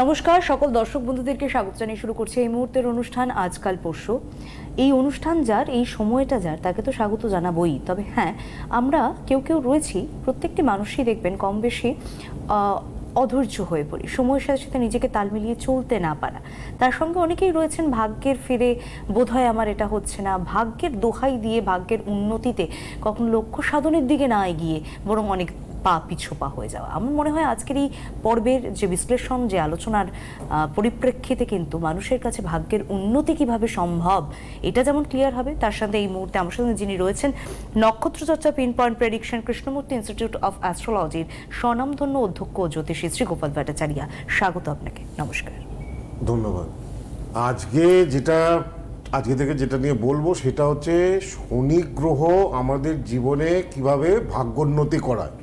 নমস্কার সকল দর্শক বন্ধুদেরকে স্বাগত জানিয়ে শুরু করছি এই মুহূর্তের অনুষ্ঠান আজকাল পরশু এই অনুষ্ঠান যার এই সময়টা যার তাকে তো স্বাগত জানাবই তবে হ্যাঁ আমরা কেউ কেউ রয়েছি প্রত্যেকটি মানুষই দেখবেন কম বেশি অধৈর্য হয়ে পড়ি সময়ের সাথে সাথে নিজেকে তাল মিলিয়ে চলতে না পারা তার সঙ্গে অনেকেই রয়েছেন ভাগ্যের ফিরে বোধহয় আমার এটা হচ্ছে না ভাগ্যের দোহাই দিয়ে ভাগ্যের উন্নতিতে কখনো লক্ষ্য সাধনের দিকে না এগিয়ে বরং অনেক পা পিছোপা হয়ে যাওয়া আমার মনে হয় আজকের এই পর্বের যে বিশ্লেষণ যে আলোচনার পরিপ্রেক্ষিতে কিন্তু মানুষের কাছে ভাগ্যের উন্নতি কিভাবে সম্ভব এটা যেমন ক্লিয়ার হবে তার সাথে এই মুহূর্তে আমার সঙ্গে যিনি রয়েছেন নক্ষত্র চর্চা pin point prediction Krishnamurti institute of অ্যাস্ট্রোলজির স্বনামধন্য অধ্যক্ষ জ্যোতিষী শ্রী গোপাল ভট্টাচার্যা স্বাগত আপনাকে নমস্কার ধন্যবাদ আজকে যেটা আজকে থেকে যেটা নিয়ে বলবো সেটা হচ্ছে শনি গ্রহ আমাদের জীবনে কিভাবে ভাগ্যোন্নতি করায়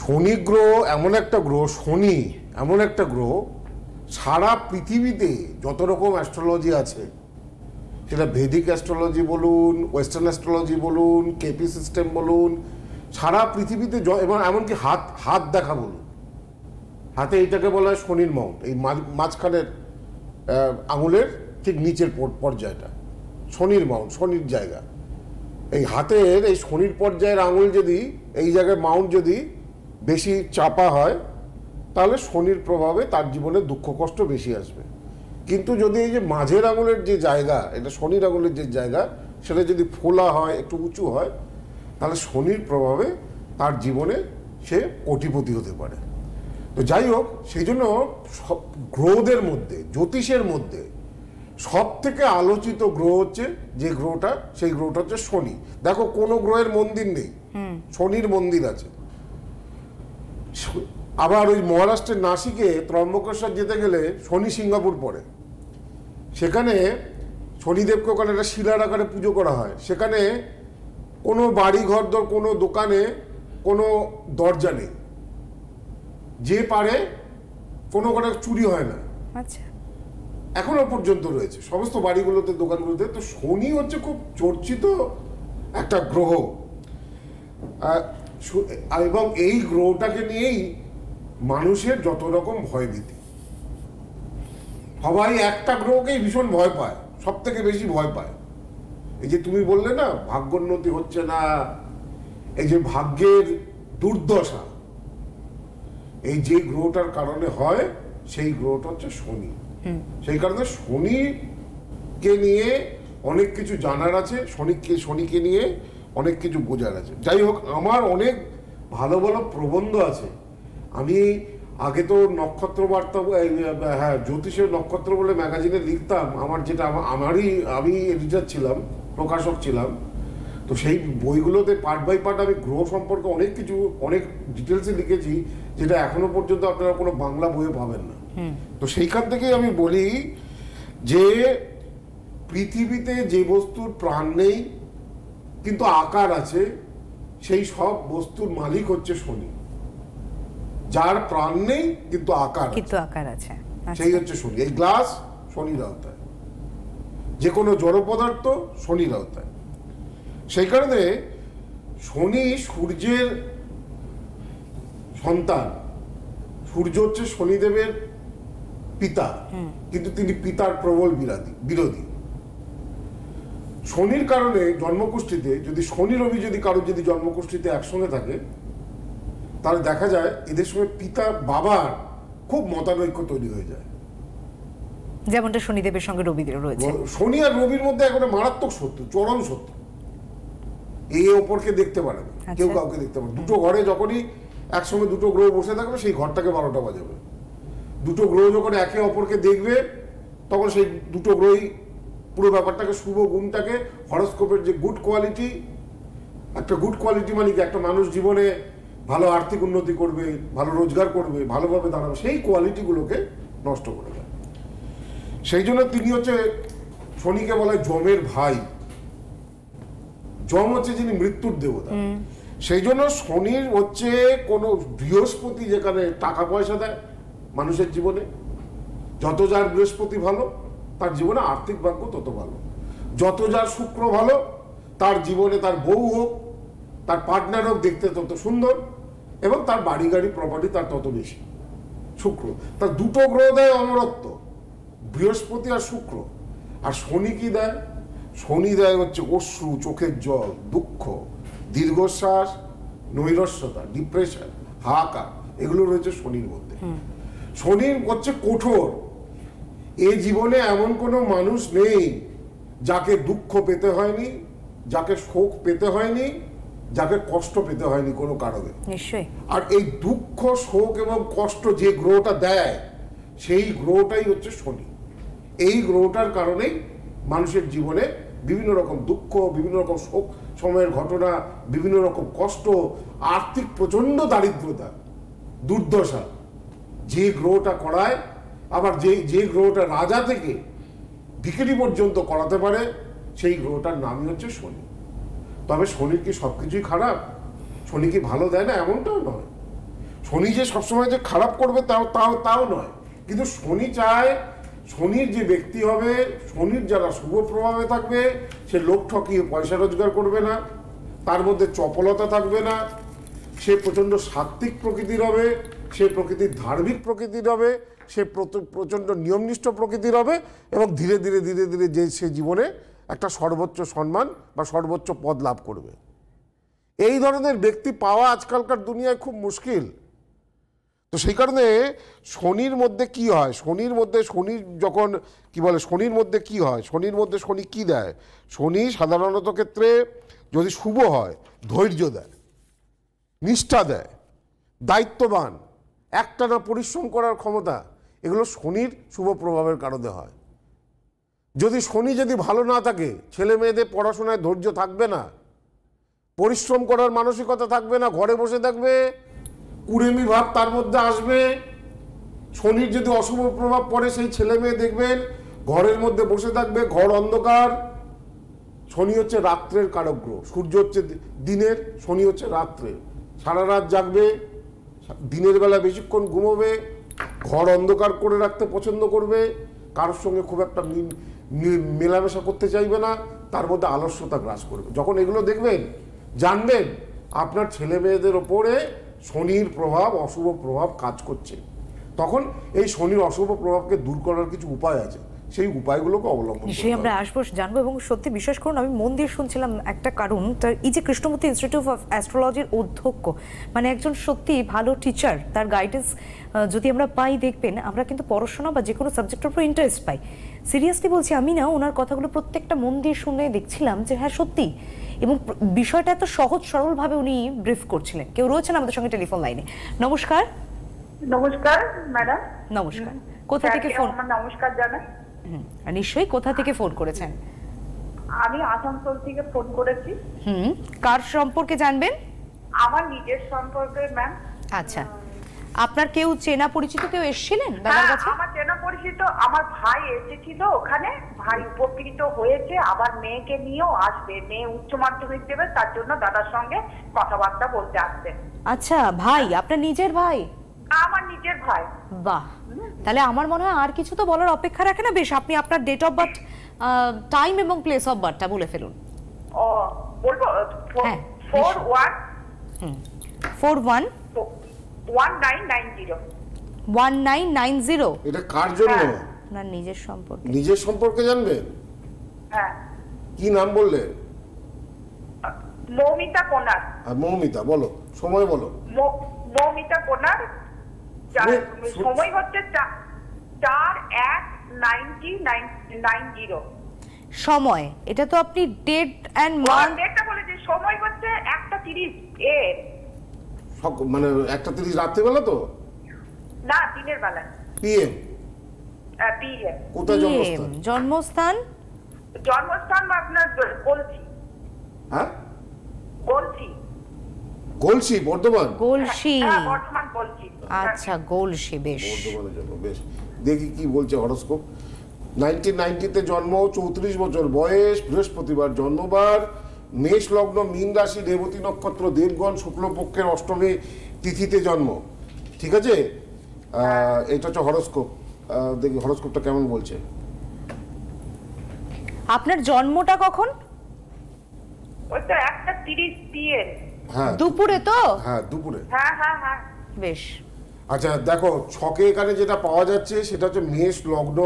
শনি গ্রহ এমন একটা গ্রহ শনি এমন একটা গ্রহ সারা পৃথিবীতে যত রকম অ্যাস্ট্রোলজি আছে সেটা ভেদিক অ্যাস্ট্রোলজি বলুন ওয়েস্টার্ন অ্যাস্ট্রোলজি বলুন কেপি সিস্টেম বলুন সারা পৃথিবীতে এবং এমনকি হাত হাত দেখা বলুন হাতে এইটাকে বলা হয় শনির মাউন্ট এই মাঝখানের আঙুলের ঠিক নিচের পর্যায়টা শনির মাউন্ট শনির জায়গা এই হাতের এই শনির পর্যায়ের আঙুল যদি এই জায়গায় মাউন্ট যদি বেশি চাপা হয় তাহলে শনির প্রভাবে তার জীবনে দুঃখ কষ্ট বেশি আসবে কিন্তু যদি এই যে মাঝের আঙুলের যে জায়গা এটা শনির আঙুলের যে জায়গা সেটা যদি ফোলা হয় একটু উঁচু হয় তাহলে শনির প্রভাবে তার জীবনে সে কোটিপতি হতে পারে তো যাই হোক সেই জন্য সব গ্রহদের মধ্যে জ্যোতিষের মধ্যে সব থেকে আলোচিত গ্রহ হচ্ছে যে গ্রহটা সেই গ্রহটা হচ্ছে শনি দেখো কোনো গ্রহের মন্দির নেই শনির মন্দির আছে আবার ওই মহারাষ্ট্রের নাসিকে ত্রম্বকেশ্বর যেতে গেলে শনি সিঙ্গাপুর পড়ে সেখানে শনিদেবকে ওখানে একটা শিলার আকারে পুজো করা হয় সেখানে কোনো বাড়ি ঘর দর কোনো দোকানে কোনো দরজা নেই যে পারে কোনো ওখানে চুরি হয় না আচ্ছা। এখনো পর্যন্ত রয়েছে সমস্ত বাড়িগুলোতে দোকানগুলোতে তো শনি হচ্ছে খুব চর্চিত একটা গ্রহ এবং এই গ্রহটাকে নিয়েই মানুষের যত রকম ভয় দিতে সবাই একটা গ্রহকেই ভীষণ ভয় পায় সব থেকে বেশি ভয় পায় এই যে তুমি বললে না ভাগ্যোন্নতি হচ্ছে না এই যে ভাগ্যের দুর্দশা এই যে গ্রহটার কারণে হয় সেই গ্রহটা হচ্ছে শনি সেই কারণে শনিকে নিয়ে অনেক কিছু জানার আছে শনিকে শনিকে নিয়ে অনেক কিছু বোঝার আছে যাই হোক আমার অনেক ভালো ভালো প্রবন্ধ আছে আমি আগে তো নক্ষত্র বার্তা হ্যাঁ জ্যোতিষের নক্ষত্র বলে ম্যাগাজিনে লিখতাম আমার যেটা আমারই আমি এডিটার ছিলাম প্রকাশক ছিলাম তো সেই বইগুলোতে পার্ট বাই পার্ট আমি গ্রহ সম্পর্কে অনেক কিছু অনেক ডিটেলসে লিখেছি যেটা এখনো পর্যন্ত আপনারা কোনো বাংলা বইয়ে পাবেন না তো সেইখান থেকেই আমি বলি যে পৃথিবীতে যে বস্তুর প্রাণ নেই কিন্তু আকার আছে সেই সব বস্তুর মালিক হচ্ছে শনি যার প্রাণ নেই কিন্তু আকার কিন্তু আকার আছে আচ্ছা। সেই হচ্ছে শনি এই গ্লাস শনির আওতায় যে কোনো জড় পদার্থ শনির আওতায় সেই কারণে শনি সূর্যের সন্তান সূর্য হচ্ছে শনিদেবের পিতা কিন্তু তিনি পিতার প্রবল বিরোধী বিরোধী শনির কারণে জন্মকুষ্ঠিতে যদি শনি রবি যদি কারোর যদি জন্মকুষ্ঠিতে একসঙ্গে থাকে তার দেখা যায় এদের সঙ্গে পিতা বাবার খুব মতানৈক্য তৈরি হয়ে যায় যেমনটা শনিদেবের সঙ্গে রবিদের রয়েছে শনি আর রবির মধ্যে একটা মারাত্মক শত্রু চরম সত্য এই ওপরকে দেখতে পারে আচ্ছা। কেউ কাউকে দেখতে পারে দুটো ঘরে যখনই একসঙ্গে দুটো গ্রহ বসে থাকবে সেই ঘরটাকে বারোটা বাজাবে দুটো গ্রহ যখন একে অপরকে দেখবে তখন সেই দুটো গ্রহই পুরো ব্যাপারটাকে শুভ গুণটাকে হরস্কোপের যে গুড কোয়ালিটি একটা গুড কোয়ালিটি মানে কি একটা মানুষ জীবনে ভালো আর্থিক উন্নতি করবে ভালো রোজগার করবে ভালোভাবে দাঁড়াবে সেই কোয়ালিটিগুলোকে নষ্ট করে দেয় সেই জন্য তিনি হচ্ছে শনিকে বলা জমের ভাই জম হচ্ছে যিনি মৃত্যুর দেবতা সেই জন্য শনির হচ্ছে কোনো বৃহস্পতি যেখানে টাকা পয়সা দেয় মানুষের জীবনে যত যার বৃহস্পতি ভালো তার জীবনে আর্থিক ভাগ্য তত ভালো যত যার শুক্র ভালো তার জীবনে তার বউ হোক তার পার্টনার হোক দেখতে তত সুন্দর এবং তার বাড়ি গাড়ি প্রপার্টি তার তত বেশি শুক্র তার দুটো গ্রহ দেয় অমরত্ব বৃহস্পতি আর শুক্র আর শনি কি দেয় শনি দেয় হচ্ছে অশ্রু চোখের জল দুঃখ দীর্ঘশ্বাস নৈরস্যতা ডিপ্রেশন হাহাকার এগুলো রয়েছে শনির মধ্যে শনির হচ্ছে কঠোর এ জীবনে এমন কোনো মানুষ নেই যাকে দুঃখ পেতে হয়নি যাকে শোক পেতে হয়নি যাকে কষ্ট পেতে হয়নি কোনো কারণে আর এই দুঃখ শোক এবং কষ্ট যে গ্রহটা দেয় সেই গ্রহটাই হচ্ছে শনি এই গ্রহটার কারণেই মানুষের জীবনে বিভিন্ন রকম দুঃখ বিভিন্ন রকম শোক সময়ের ঘটনা বিভিন্ন রকম কষ্ট আর্থিক প্রচণ্ড দারিদ্রতা দুর্দশা যে গ্রহটা করায় আবার যে যে গ্রহটা রাজা থেকে ভিকিরি পর্যন্ত করাতে পারে সেই গ্রহটার নামই হচ্ছে শনি তবে শনির কি সব কিছুই খারাপ শনি কি ভালো দেয় না এমনটাও নয় শনি যে সবসময় যে খারাপ করবে তাও তাও তাও নয় কিন্তু শনি চায় শনির যে ব্যক্তি হবে শনির যারা শুভ প্রভাবে থাকবে সে লোক ঠকিয়ে পয়সা রোজগার করবে না তার মধ্যে চপলতা থাকবে না সে প্রচণ্ড সাত্ত্বিক প্রকৃতির হবে সে প্রকৃতির ধার্মিক প্রকৃতির হবে সে প্রচণ্ড নিয়মনিষ্ঠ প্রকৃতির হবে এবং ধীরে ধীরে ধীরে ধীরে যে সে জীবনে একটা সর্বোচ্চ সম্মান বা সর্বোচ্চ পদ লাভ করবে এই ধরনের ব্যক্তি পাওয়া আজকালকার দুনিয়ায় খুব মুশকিল তো সেই কারণে শনির মধ্যে কি হয় শনির মধ্যে শনি যখন কি বলে শনির মধ্যে কি হয় শনির মধ্যে শনি কি দেয় শনি সাধারণত ক্ষেত্রে যদি শুভ হয় ধৈর্য দেয় নিষ্ঠা দেয় দায়িত্ববান একটানা পরিশ্রম করার ক্ষমতা এগুলো শনির শুভ প্রভাবের কারণে হয় যদি শনি যদি ভালো না থাকে ছেলে মেয়েদের পড়াশোনায় ধৈর্য থাকবে না পরিশ্রম করার মানসিকতা থাকবে না ঘরে বসে থাকবে কুড়েমি ভাব তার মধ্যে আসবে শনির যদি অশুভ প্রভাব পড়ে সেই ছেলে মেয়ে দেখবেন ঘরের মধ্যে বসে থাকবে ঘর অন্ধকার শনি হচ্ছে রাত্রের কারকগ্রহ সূর্য হচ্ছে দিনের শনি হচ্ছে রাত্রে সারা রাত জাগবে দিনের বেলা বেশিক্ষণ ঘুমোবে ঘর অন্ধকার করে রাখতে পছন্দ করবে কারোর সঙ্গে খুব একটা মেলামেশা করতে চাইবে না তার মধ্যে আলস্যতা গ্রাস করবে যখন এগুলো দেখবেন জানবেন আপনার ছেলে মেয়েদের ওপরে শনির প্রভাব অশুভ প্রভাব কাজ করছে তখন এই শনির অশুভ প্রভাবকে দূর করার কিছু উপায় আছে সেই উপায়গুলোকে অবলম্বন সেই আমরা আসবো জানবো এবং সত্যি বিশ্বাস করুন আমি মন দিয়ে শুনছিলাম একটা কারণ তার এই যে কৃষ্ণমূর্তি ইনস্টিটিউট অফ অ্যাস্ট্রোলজির অধ্যক্ষ মানে একজন সত্যি ভালো টিচার তার গাইডেন্স যদি আমরা পাই দেখবেন আমরা কিন্তু পড়াশোনা বা যে কোনো সাবজেক্টের উপর ইন্টারেস্ট পাই সিরিয়াসলি বলছি আমি না ওনার কথাগুলো প্রত্যেকটা মন দিয়ে শুনে দেখছিলাম যে হ্যাঁ সত্যি এবং বিষয়টা এত সহজ সরলভাবে উনি ব্রিফ করছিলেন কেউ রয়েছেন আমাদের সঙ্গে টেলিফোন লাইনে নমস্কার নমস্কার ম্যাডাম নমস্কার কোথা থেকে ফোন নমস্কার জানাই আর নিশ্চয়ই কোথা থেকে ফোন করেছেন আমি আসানসোল থেকে ফোন করেছি হুম কার সম্পর্কে জানবেন আমার নিজের সম্পর্কে ম্যাম আচ্ছা আপনার কেউ চেনা পরিচিত কেউ এসেছিলেন দাদার হ্যাঁ, কাছে আমার চেনা পরিচিত আমার ভাই এসেছিল ওখানে ভাই উপকৃত হয়েছে আবার মেয়েকে নিয়েও আসবে মেয়ে উচ্চ মাধ্যমিক দেবে তার জন্য দাদার সঙ্গে কথাবার্তা বলতে আসবে আচ্ছা ভাই আপনার নিজের ভাই আমার নিজের ভাই বাহ তাহলে আমার মনে হয় আর কিছু তো বলার অপেক্ষা রাখে না বেশ আপনি আপনার ডেট অফ বার্থ টাইম এবং প্লেস অফ বার্থটা বলে ফেলুন বলবো হ্যাঁ এটা কার জন্য আপনার হ্যাঁ। নিজের সম্পর্কে নিজের সম্পর্কে হ্যাঁ কি নাম বললেন মৌমিতা কোনার মৌমিতা বলো সময় বলো মৌমিতা কোনার সময় হচ্ছে চার এক নাইনটি নাইন জিরো সময় এটা তো আপনি ডেট অ্যান্ড মান্থ ডেটটা বলেছি সময় হচ্ছে একটা তিরিশ এ মানে একটা তিরিশ রাত্রিবেলা তো না দিনের বেলা পিএম জন্মস্থান জন্মস্থান বা আপনার বলছি হ্যাঁ বলছি গলসি বর্ধমান গলসি হ্যাঁ, বর্ধমান বলছি আচ্ছা গোল বেশ বেশ দেখি কি বলছে হরস্কোপ নাইনটিন নাইনটিতে জন্ম চৌত্রিশ বছর বয়স বৃহস্পতিবার জন্মবার মেষ লগ্ন মীন রাশি রেবতী নক্ষত্র দেবগণ শুক্লপক্ষের অষ্টমী তিথিতে জন্ম ঠিক আছে হ্যাঁ। এটা হচ্ছে হরস্কোপ দেখি হরস্কোপটা কেমন বলছে আপনার জন্মটা কখন হ্যাঁ। দুপুরে তো হ্যাঁ দুপুরে হ্যাঁ হ্যাঁ হ্যাঁ বেশ আচ্ছা দেখো ছকে এখানে যেটা পাওয়া যাচ্ছে সেটা হচ্ছে মেষ লগ্ন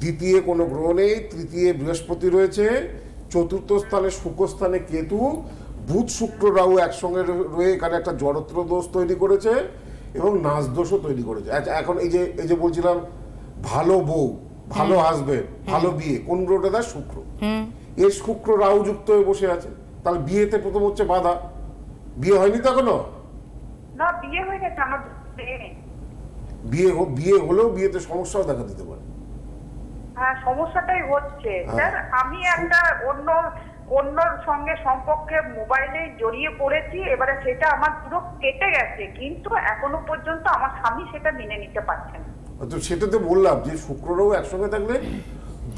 দ্বিতীয় কোনো গ্রহ নেই তৃতীয় বৃহস্পতি রয়েছে চতুর্থ স্থানে শুক্রস্থানে কেতু বুধ শুক্র রাহু একসঙ্গে রয়ে এখানে একটা জড়ত্র দোষ তৈরি করেছে এবং নাচ দোষও তৈরি করেছে আচ্ছা এখন এই যে এই যে বলছিলাম ভালো বউ ভালো হাজবেন্ড ভালো বিয়ে কোন গ্রহটা দেয় শুক্র এ শুক্র রাহু যুক্ত হয়ে বসে আছে তাহলে বিয়েতে প্রথম হচ্ছে বাধা বিয়ে হয়নি তো এখনো না বিয়ে হয়ে গেছে আমার বিয়ে বিয়ে হলেও বিয়েতে সমস্যাও দেখা দিতে পারে হ্যাঁ সমস্যাটাই হচ্ছে হ্যাঁ। স্যার আমি একটা অন্য অন্যর সঙ্গে সম্পর্কে মোবাইলে জড়িয়ে পড়েছি এবারে সেটা আমার পুরো কেটে গেছে কিন্তু এখনো পর্যন্ত আমার স্বামী সেটা মেনে নিতে পারছে না তো সেটা তো বললাম যে শুক্ররাও একসঙ্গে থাকলে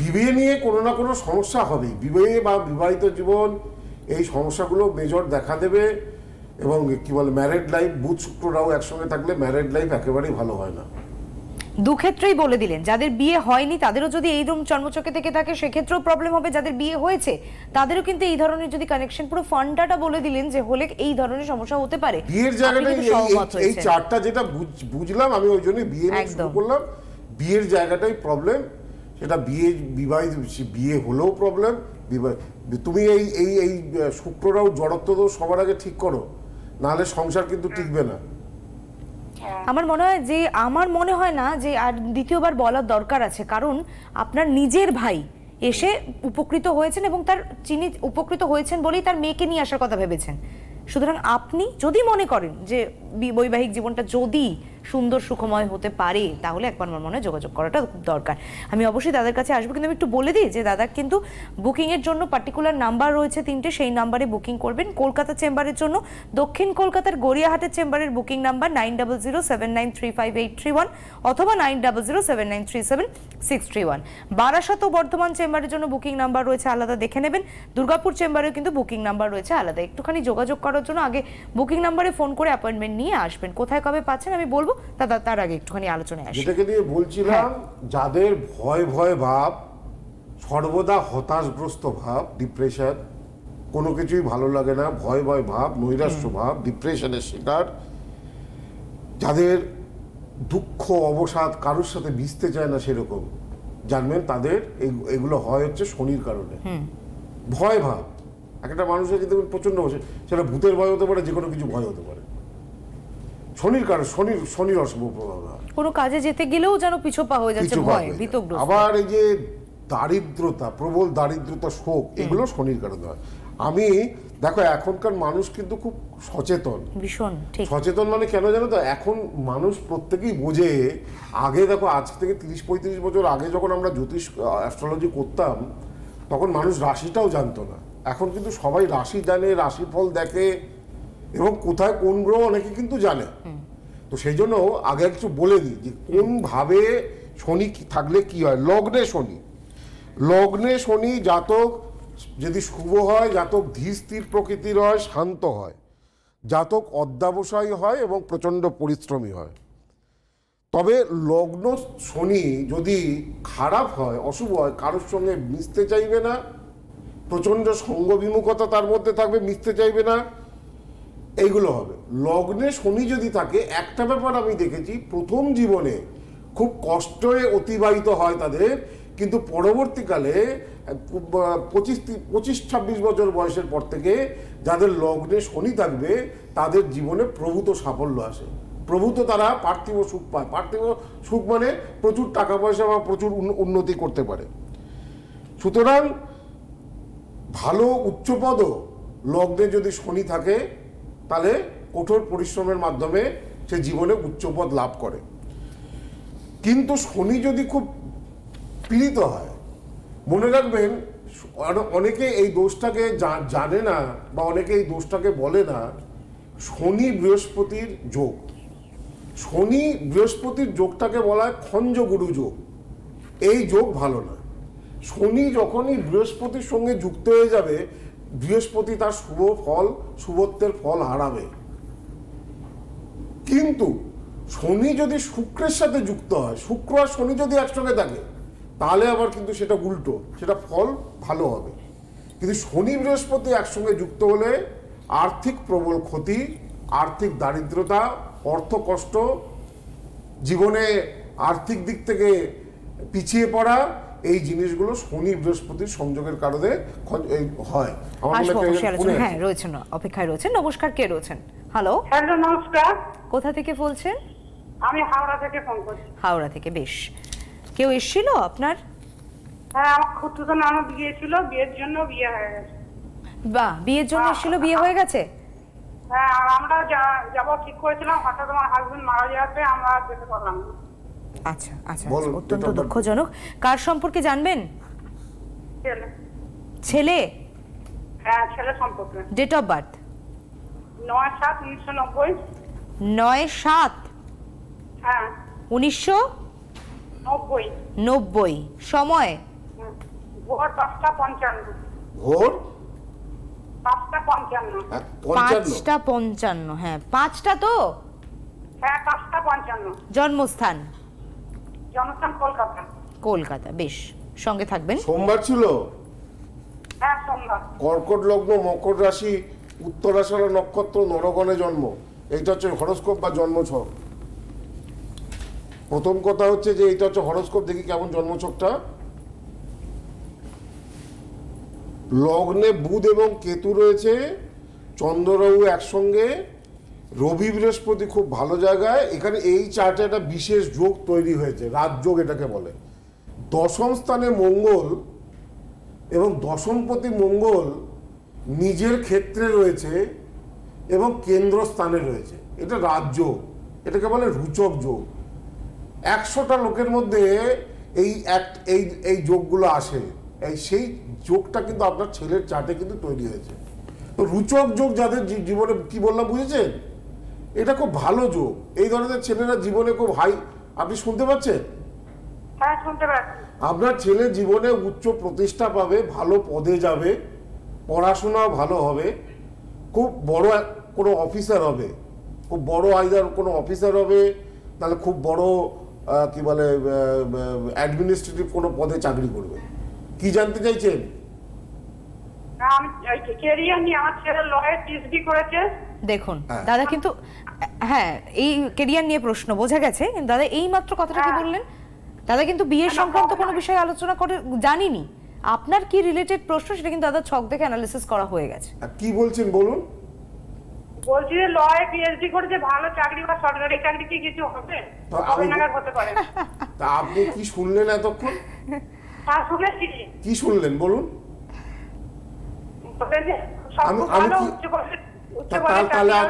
বিবে নিয়ে কোনো না কোনো সমস্যা হবেই বিবাহে বা বিবাহিত জীবন এই সমস্যাগুলো মেজর দেখা দেবে এবং কি বলে ম্যারেড লাইফ বুধ শুক্ররাও একসঙ্গে থাকলে ম্যারিড লাইফ একেবারেই ভালো হয় না দুক্ষেত্রেই বলে দিলেন যাদের বিয়ে হয়নি তাদেরও যদি এই রকম চর্মচকে থেকে থাকে সেক্ষেত্রেও প্রবলেম হবে যাদের বিয়ে হয়েছে তাদেরও কিন্তু এই ধরনের যদি কানেকশন পুরো ফান্ডাটা বলে দিলেন যে হলে এই ধরনের সমস্যা হতে পারে বিয়ের জায়গাটাই এই চারটা যেটা বুঝলাম আমি ওই জন্য বিয়ে শুরু করলাম বিয়ের জায়গাটাই প্রবলেম সেটা বিয়ে বিবাহিত বিয়ে হলেও প্রবলেম তুমি এই এই এই শুক্ররাও জড়ত্ব সবার আগে ঠিক করো নালে সংসার কিন্তু টিকবে না আমার মনে হয় যে আমার মনে হয় না যে আর দ্বিতীয়বার বলার দরকার আছে কারণ আপনার নিজের ভাই এসে উপকৃত হয়েছেন এবং তার চিনি উপকৃত হয়েছেন বলেই তার মেয়েকে নিয়ে আসার কথা ভেবেছেন সুতরাং আপনি যদি মনে করেন যে বৈবাহিক জীবনটা যদি সুন্দর সুখময় হতে পারে তাহলে একবার আমার মনে হয় যোগাযোগ করাটা খুব দরকার আমি অবশ্যই দাদার কাছে আসবো কিন্তু আমি একটু বলে দিই যে দাদা কিন্তু বুকিংয়ের জন্য পার্টিকুলার নাম্বার রয়েছে তিনটে সেই নাম্বারে বুকিং করবেন কলকাতা চেম্বারের জন্য দক্ষিণ কলকাতার গড়িয়াহাটের চেম্বারের booking number nine double zero seven nine three five eight three one অথবা nine double zero seven nine three seven six three one Barasat ও বর্ধমান চেম্বারের জন্য বুকিং নাম্বার রয়েছে আলাদা দেখে নেবেন দুর্গাপুর চেম্বারেও কিন্তু বুকিং নাম্বার রয়েছে আলাদা একটুখানি যোগাযোগ করার জন্য আগে বুকিং নাম্বারে ফোন করে অ্যাপয়েন্টমেন্ট নিয়ে আসবেন কোথায় কবে পাচ্ছেন আমি বলবো দাদা তার আগে একটুখানি আলোচনায় আসি যেটাকে দিয়ে বলছিলাম হ্যাঁ। যাদের ভয় ভয় ভাব সর্বদা হতাশগ্রস্ত ভাব ডিপ্রেশন কোনো কিছুই ভালো লাগে না ভয় ভয় ভাব নৈরাশ্য ভাব ডিপ্রেশনের শিকার যাদের দুঃখ অবসাদ কারোর সাথে মিশতে চায় না সেরকম জানবেন তাদের এগুলো হয় হচ্ছে শনির কারণে ভয় ভাব একটা মানুষের যদি প্রচণ্ড বসে সেটা ভূতের ভয় হতে পারে যে কোনো কিছু ভয় হতে পারে শনির কারণে শনির শনির অশুভ প্রভাব কোনো কাজে যেতে গেলেও যেন পিছপা হয়ে যাচ্ছে ভয় বিতগ্রস্ত আবার এই যে দারিদ্রতা প্রবল দারিদ্রতা শোক এগুলো শনির কারণে হয় আমি দেখো এখনকার মানুষ কিন্তু খুব সচেতন ভীষণ ঠিক সচেতন মানে কেন জানো তো এখন মানুষ প্রত্যেকেই বোঝে আগে দেখো আজ থেকে তিরিশ পঁয়ত্রিশ বছর আগে যখন আমরা জ্যোতিষ অ্যাস্ট্রোলজি করতাম তখন মানুষ রাশিটাও জানতো না এখন কিন্তু সবাই রাশি জানে রাশিফল দেখে এবং কোথায় কোন গ্রহ অনেকে কিন্তু জানে তো সেই জন্য আগে একটু বলে দিই যে কোনভাবে শনি থাকলে কি হয় লগ্নে শনি লগ্নে শনি জাতক যদি শুভ হয় জাতক ধীর স্থির প্রকৃতির হয় শান্ত হয় জাতক অধ্যাবসায়ী হয় এবং প্রচণ্ড পরিশ্রমী হয় তবে লগ্ন শনি যদি খারাপ হয় অশুভ হয় কারোর সঙ্গে মিশতে চাইবে না প্রচণ্ড সঙ্গ বিমুখতা তার মধ্যে থাকবে মিশতে চাইবে না এইগুলো হবে লগ্নে শনি যদি থাকে একটা ব্যাপার আমি দেখেছি প্রথম জীবনে খুব কষ্টে অতিবাহিত হয় তাদের কিন্তু পরবর্তীকালে পঁচিশ পঁচিশ ছাব্বিশ বছর বয়সের পর থেকে যাদের লগ্নে শনি থাকবে তাদের জীবনে প্রভূত সাফল্য আসে প্রভূত তারা পার্থিব সুখ পায় পার্থিব সুখ মানে প্রচুর টাকা পয়সা বা প্রচুর উন্নতি করতে পারে সুতরাং ভালো উচ্চপদ লগ্নে যদি শনি থাকে তাহলে কঠোর পরিশ্রমের মাধ্যমে সে জীবনে উচ্চপদ লাভ করে কিন্তু শনি যদি খুব পীড়িত হয় মনে রাখবেন অনেকে এই দোষটাকে জানে না বা অনেকে এই দোষটাকে বলে না শনি বৃহস্পতির যোগ শনি বৃহস্পতির যোগটাকে বলা হয় খঞ্জগুরু যোগ এই যোগ ভালো না শনি যখনই বৃহস্পতির সঙ্গে যুক্ত হয়ে যাবে বৃহস্পতি তার শুভ ফল শুভত্বের ফল হারাবে কিন্তু শনি যদি শুক্রের সাথে যুক্ত হয় শুক্র আর শনি যদি একসঙ্গে থাকে তাহলে আবার কিন্তু সেটা উল্টো সেটা ফল ভালো হবে কিন্তু শনি বৃহস্পতি একসঙ্গে যুক্ত হলে আর্থিক প্রবল ক্ষতি আর্থিক দারিদ্রতা অর্থ কষ্ট জীবনে আর্থিক দিক থেকে পিছিয়ে পড়া এই জিনিসগুলো শনি বৃহস্পতির সংযোগের কারণে হয় হ্যাঁ, রয়েছেন অপেক্ষায় রয়েছেন নমস্কার কে রয়েছেন হ্যালো হ্যালো নমস্কার কোথা থেকে বলছেন আমি হাওড়া থেকে ফোন করছি হাওড়া থেকে বেশ কেউ এসেছিল আপনার হ্যাঁ আমার খুঁতুতো বিয়ে গিয়েছিল বিয়ের জন্য বিয়ে হয়ে গেছে বাহ বিয়ের জন্য হ্যাঁ, এসেছিল বিয়ে হয়ে গেছে হ্যাঁ আমরা যাব ঠিক করেছিলাম হঠাৎ আমার হাজবেন্ড মারা যাওয়াতে আমরা যেতে পারলাম না আচ্ছা আচ্ছা, আচ্ছা অত্যন্ত দুঃখজনক কার সম্পর্কে জানবেন ছেলে ডেট অফ বার্থ নয় সাত উনিশশো নব্বই হ্যাঁ। সময় পাঁচটা হ্যাঁ, পঞ্চান্ন পাঁচটা পঞ্চান্ন হ্যাঁ পাঁচটা তো হ্যাঁ, জন্মস্থান জনস্থান কলকাতা কলকাতা বেশ সঙ্গে থাকবেন সোমবার ছিল হ্যাঁ সোমবার কর্কট লগ্ন মকর রাশি নক্ষত্র নরগণে জন্ম এইটা হচ্ছে হরস্কোপ বা জন্মছক প্রথম কথা হচ্ছে যে এইটা হচ্ছে হরস্কোপ দেখি কেমন জন্মছকটা লগ্নে বুধ এবং কেতু রয়েছে চন্দ্ররাহু একসঙ্গে রবি বৃহস্পতি খুব ভালো জায়গায় এখানে এই চার্টে একটা বিশেষ যোগ তৈরি হয়েছে রাজযোগ এটাকে বলে দশম স্থানে মঙ্গল এবং দশমপতি মঙ্গল নিজের ক্ষেত্রে রয়েছে এবং কেন্দ্রস্থানে রয়েছে এটা রাজযোগ এটাকে বলে রুচক যোগ একশোটা লোকের মধ্যে এই এক এই এই যোগগুলো আসে এই সেই যোগটা কিন্তু আপনার ছেলের চাটে কিন্তু তৈরি হয়েছে তো রুচক যোগ যাদের জীবনে কি বললাম বুঝেছেন এটা খুব ভালো যোগ এই ধরনের ছেলেরা জীবনে খুব হাই আপনি শুনতে পাচ্ছেন হ্যাঁ, আপনার ছেলে জীবনে উচ্চ প্রতিষ্ঠা পাবে ভালো পদে যাবে পড়াশোনা ভালো হবে খুব বড় কোনো অফিসার হবে খুব বড় আইদার কোনো অফিসার হবে তাহলে খুব বড় কি বলে অ্যাডমিনিস্ট্রেটিভ কোনো পদে চাকরি করবে কি জানতে চাইছেন আমি কেরিয়ার নিয়ে আমার ছেলে লয়ের পিএইচডি করেছে দেখুন হ্যাঁ। দাদা কিন্তু হ্যাঁ এই কেরিয়ার নিয়ে প্রশ্ন বোঝা গেছে কিন্তু দাদা এই মাত্র কথাটা কি হ্যাঁ। বললেন দাদা কিন্তু বিয়ের সংক্রান্ত কোনো বিষয়ে আলোচনা করে জানিনি আপনার কি রিলেটেড প্রশ্ন সেটা কিন্তু দাদা ছক দেখে অ্যানালিসিস করা হয়ে গেছে কি বলছেন বলুন বলছি যে লয়ে পিএইচডি করে যে ভালো চাকরি বা সরকারি চাকরি কি কিছু হবে তো আপনি নাগাদ হতে পারে তা আপনি কি শুনলেন এতক্ষণ তা হ্যাঁ, শুনেছি কি শুনলেন বলুন আমি আমি হ্যাঁ।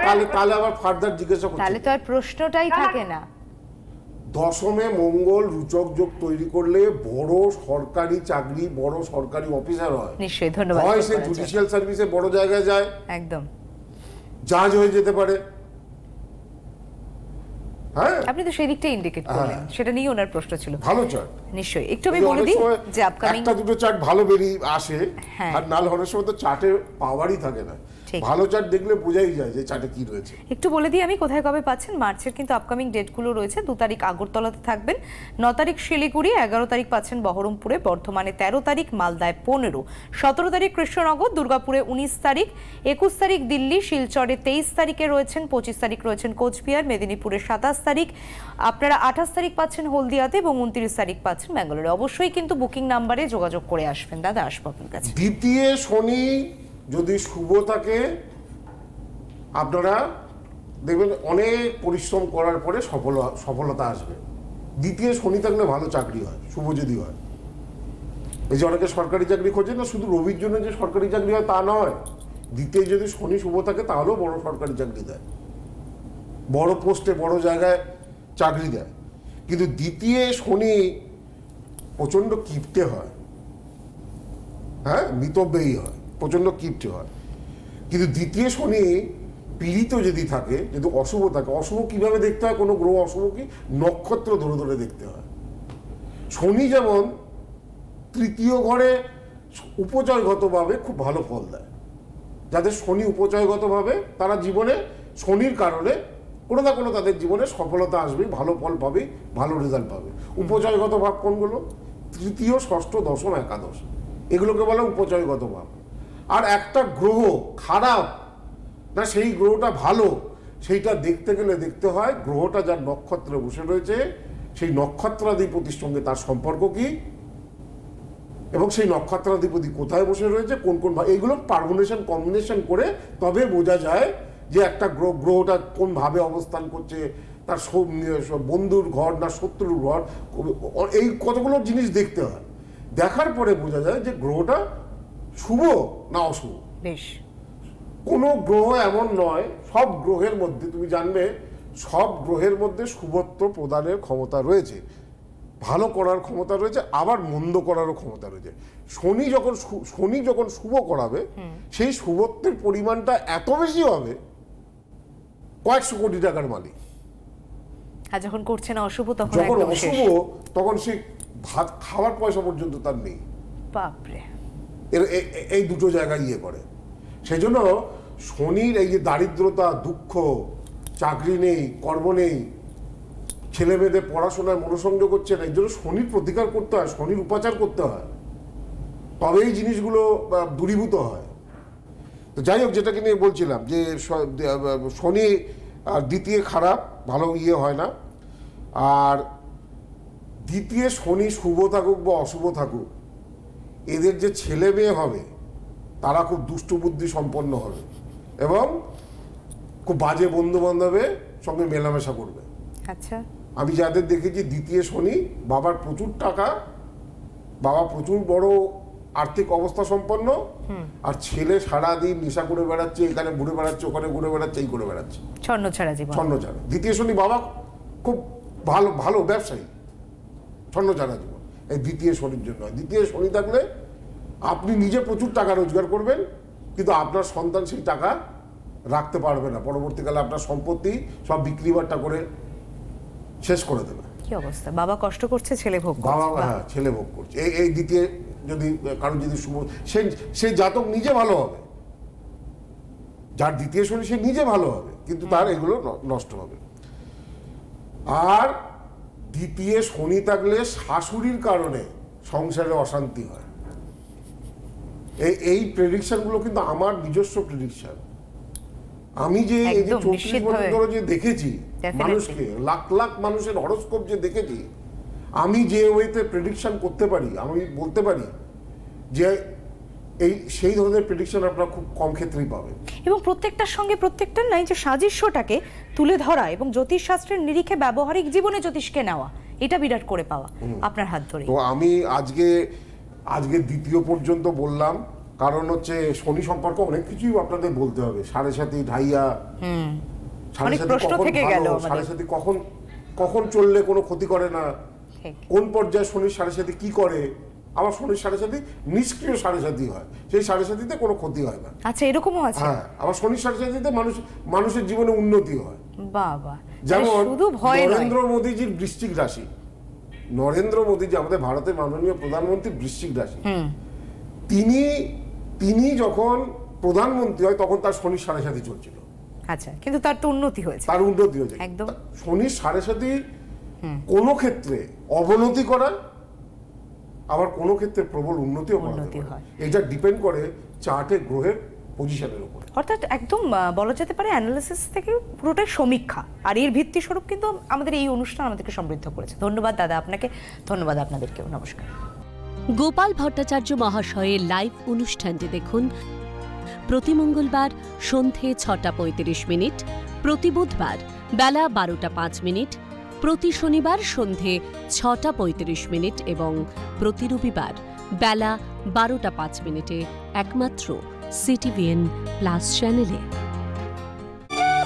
দশমে মঙ্গল রুচক যোগ তৈরি করলে বড় সরকারি চাকরি বড় সরকারি অফিসার হয় নিশ্চয়ই সে জুডিশিয়াল সার্ভিসে বড় জায়গায় যায় একদম জাজ হয়ে যেতে পারে হ্যাঁ? আপনি তো সেই দিকটা ইন্ডিকেট হ্যাঁ। করলেন সেটা নিয়ে ওনার প্রশ্ন ছিল ভালো চার্ট নিশ্চয়ই একটু আমি বলে দিই যে আপকামিং একটা দুটো চার্ট ভালো বেরি আসে আর নাল হওয়ার সময় তো চার্টে পাওয়ারই থাকে না ভালো চার্ট দেখলে বোঝাই যায় যে চার্টে কি রয়েছে একটু বলে দিই আমি কোথায় কবে পাচ্ছেন মার্চের কিন্তু আপকামিং ডেটগুলো রয়েছে দু তারিখ আগরতলাতে থাকবেন ন তারিখ শিলিগুড়ি এগারো তারিখ পাচ্ছেন বহরমপুরে বর্ধমানে তেরো তারিখ মালদায় পনেরো সতেরো তারিখ কৃষ্ণনগর দুর্গাপুরে উনিশ তারিখ একুশ তারিখ দিল্লি শিলচরে তেইশ তারিখে রয়েছেন পঁচিশ তারিখ রয়েছেন কোচবিহার মেদিনীপুরে সাতাশ তারিখ আপনারা আঠাশ তারিখ পাচ্ছেন হলদিয়াতে এবং উনত্রিশ তারিখ পাচ্ছেন ব্যাঙ্গালোরে অবশ্যই কিন্তু বুকিং নাম্বারে যোগাযোগ করে আসবেন দাদা আসবো আপনার কাছে দ্বিতীয় শনি যদি শুভ থাকে আপনারা দেখবেন অনেক পরিশ্রম করার পরে সফল সফলতা আসবে দ্বিতীয় শনি থাকলে ভালো চাকরি হয় শুভ যদি হয় এই যে অনেকে সরকারি চাকরি খোঁজে না শুধু রবির জন্য যে সরকারি চাকরি হয় তা নয় দ্বিতীয় যদি শনি শুভ থাকে তাহলেও বড় সরকারি চাকরি দেয় বড় পোস্টে বড় জায়গায় চাকরি দেয় কিন্তু দ্বিতীয় শনি প্রচণ্ড কিপটে হয় হ্যাঁ মিতব্যয়ী হয় প্রচণ্ড কীর্তি হয় কিন্তু দ্বিতীয় শনি পীড়িত যদি থাকে যদি অশুভ থাকে অশুভ কিভাবে দেখতে হয় কোনো গ্রহ অশুভকে নক্ষত্র ধরে ধরে দেখতে হয় শনি যেমন তৃতীয় ঘরে উপচয়গতভাবে খুব ভালো ফল দেয় যাদের শনি উপচয়গতভাবে তারা জীবনে শনির কারণে কোনো না কোনো তাদের জীবনে সফলতা আসবে ভালো ফল পাবে ভালো রেজাল্ট পাবে উপচয়গত ভাব কোনগুলো তৃতীয় ষষ্ঠ দশম একাদশ এগুলোকে বলা উপচয়গত ভাব আর একটা গ্রহ খারাপ না সেই গ্রহটা ভালো সেইটা দেখতে গেলে দেখতে হয় গ্রহটা যার নক্ষত্রে বসে রয়েছে সেই নক্ষত্রাধিপতির সঙ্গে তার সম্পর্ক কি এবং সেই নক্ষত্রাধিপতি কোথায় বসে রয়েছে কোন কোন এইগুলো পারমোনেশন কম্বিনেশন করে তবে বোঝা যায় যে একটা গ্রহ গ্রহটা কোনভাবে অবস্থান করছে তার বন্ধুর ঘর না শত্রুর ঘর এই কতগুলো জিনিস দেখতে হয় দেখার পরে বোঝা যায় যে গ্রহটা শুভ না অশুভ বেশ কোনো গ্রহ এমন নয় সব গ্রহের মধ্যে তুমি জানবে সব গ্রহের মধ্যে শুভত্ব প্রদানের ক্ষমতা রয়েছে ভালো করার ক্ষমতা রয়েছে আবার মন্দ করারও ক্ষমতা রয়েছে শনি যখন শনি যখন শুভ করাবে সেই শুভত্বের পরিমাণটা এত বেশি হবে কয়েকশো কোটি টাকার মালিক আর যখন করছে না অশুভ তখন যখন অশুভ তখন সে ভাত খাওয়ার পয়সা পর্যন্ত তার নেই বাপরে এর এই দুটো জায়গায় ইয়ে করে সেই জন্য শনির এই যে দারিদ্রতা দুঃখ চাকরি নেই কর্ম নেই ছেলে মেয়েদের পড়াশোনায় মনোসংযোগ হচ্ছে না এই জন্য শনির প্রতিকার করতে হয় শনির উপাচার করতে হয় তবে এই জিনিসগুলো দূরীভূত হয় তো যাই হোক যেটাকে নিয়ে বলছিলাম যে শনি দ্বিতীয় খারাপ ভালো ইয়ে হয় না আর দ্বিতীয় শনি শুভ থাকুক বা অশুভ থাকুক এদের যে ছেলে মেয়ে হবে তারা খুব দুষ্টবুদ্ধি সম্পন্ন হবে এবং খুব বাজে বন্ধু বান্ধবের সঙ্গে মেলামেশা করবে আচ্ছা আমি যাদের দেখেছি দ্বিতীয় শনি বাবার প্রচুর টাকা বাবা প্রচুর বড় আর্থিক অবস্থা সম্পন্ন আর ছেলে সারাদিন নেশা করে বেড়াচ্ছে এখানে ঘুরে বেড়াচ্ছে ওখানে ঘুরে বেড়াচ্ছে এই ঘুরে বেড়াচ্ছে ছন্ন ছাড়া জীবন ছন্ন ছাড়া দ্বিতীয় শনি বাবা খুব ভালো ভালো ব্যবসায়ী ছন্ন ছাড়া জীবন এই দ্বিতীয় শরীর জন্য দ্বিতীয় শরীর থাকলে আপনি নিজে প্রচুর টাকা রোজগার করবেন কিন্তু আপনার সন্তান সেই টাকা রাখতে পারবে না পরবর্তীকালে আপনার সম্পত্তি সব বিক্রি বাট্টা করে শেষ করে দেবে কি অবস্থা বাবা কষ্ট করছে ছেলে ভোগ বাবা হ্যাঁ ছেলে ভোগ করছে এই এই দ্বিতীয় যদি কারোর যদি শুভ সে সে জাতক নিজে ভালো হবে যার দ্বিতীয় শরীর সে নিজে ভালো হবে কিন্তু তার এগুলো নষ্ট হবে আর দ্বিতীয় শনি থাকলে শাশুড়ির কারণে সংসারে অশান্তি হয় এই এই প্রেডিকশনগুলো কিন্তু আমার নিজস্ব প্রেডিকশন আমি যে এই যে চব্বিশ বছর ধরে যে দেখেছি মানুষকে লাখ লাখ মানুষের হরস্কোপ যে দেখেছি আমি যে ওয়েতে প্রেডিকশন করতে পারি আমি বলতে পারি যে এই সেই ধরনের প্রেডিকশন আপনারা খুব কম ক্ষেত্রেই পাবেন এবং প্রত্যেকটার সঙ্গে প্রত্যেকটার নাই যে সাদৃশ্যটাকে তুলে ধরা এবং জ্যোতিষশাস্ত্রের নিরিখে ব্যবহারিক জীবনে জ্যোতিষকে নেওয়া এটা বিরাট করে পাওয়া আপনার হাত ধরে তো আমি আজকে আজকে দ্বিতীয় পর্যন্ত বললাম কারণ হচ্ছে শনি সম্পর্ক অনেক কিছুই আপনাদের বলতে হবে সাড়ে সাথে ঢাইয়া সাড়ে সাথে কখন ভালো সাড়ে সাথে কখন কখন চললে কোনো ক্ষতি করে না কোন পর্যায়ে শনির সাড়ে সাথে কি করে আমার ফোনের সাড়ে সাথে নিষ্ক্রিয় সাড়ে সাথে হয় সেই সাড়ে সাথে কোনো ক্ষতি হয় না আচ্ছা এরকমও আছে হ্যাঁ আমার ফোনের সাড়ে সাথে মানুষ মানুষের জীবনে উন্নতি হয় বাবা যেমন নরেন্দ্র মোদীজির বৃষ্টিক রাশি নরেন্দ্র মোদী যে আমাদের ভারতের মাননীয় প্রধানমন্ত্রী বৃশ্চিক রাশি তিনি তিনি যখন প্রধানমন্ত্রী হয় তখন তার শনির সাড়ে সাথে চলছিল আচ্ছা কিন্তু তার তো উন্নতি হয়েছে তার উন্নতি হয়েছে একদম শনির সাড়ে সাথে কোনো ক্ষেত্রে অবনতি করা আবার কোনো ক্ষেত্রে প্রবল উন্নতিও উন্নতি হয় এটা ডিপেন্ড করে চার্টে গ্রহের পজিশনের উপর অর্থাৎ একদম বলা যেতে পারে অ্যানালিসিস থেকে পুরোটাই সমীক্ষা আর এর ভিত্তি স্বরূপ কিন্তু আমাদের এই অনুষ্ঠান আমাদেরকে সমৃদ্ধ করেছে ধন্যবাদ দাদা আপনাকে ধন্যবাদ আপনাদেরকেও নমস্কার গোপাল ভট্টাচার্য মহাশয়ের লাইভ অনুষ্ঠানটি দেখুন প্রতি মঙ্গলবার সন্ধে ছটা পঁয়ত্রিশ মিনিট প্রতি বুধবার বেলা বারোটা পাঁচ মিনিট প্রতি শনিবার সন্ধে ছটা পঁয়ত্রিশ মিনিট এবং প্রতি রবিবার বেলা বারোটা পাঁচ মিনিটে একমাত্র সিটিভিএন প্লাস চ্যানেলে